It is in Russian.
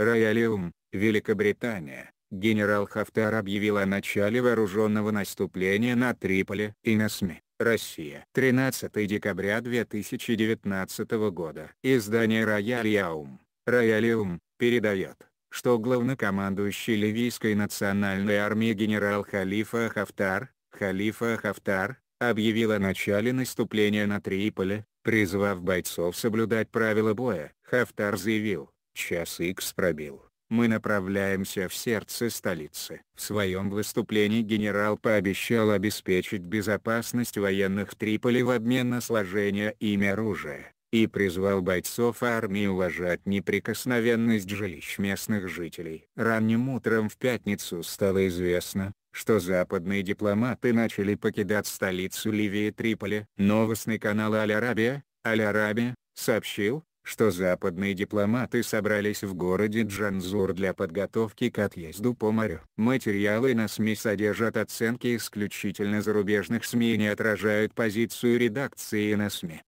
Роялиум, Великобритания, генерал Хафтар объявил о начале вооруженного наступления на Триполи и на СМИ. Россия. 13 декабря 2019 года. Издание Роялиум. Роялиум передает, что главнокомандующий Ливийской национальной армии генерал Халифа Хафтар, Халифа Хафтар, объявил о начале наступления на Триполи, призвав бойцов соблюдать правила боя. Хафтар заявил, Час X пробил. Мы направляемся в сердце столицы. В своем выступлении генерал пообещал обеспечить безопасность военных Триполи в обмен на сложение ими оружия, и призвал бойцов армии уважать неприкосновенность жилищ местных жителей. Ранним утром в пятницу стало известно, что западные дипломаты начали покидать столицу Ливии Триполи. Новостный канал Аль-Арабия, Аль-Арабия, сообщил, что западные дипломаты собрались в городе Джанзур для подготовки к отъезду по морю. Материалы на СМИ содержат оценки исключительно зарубежных СМИ и не отражают позицию редакции на СМИ.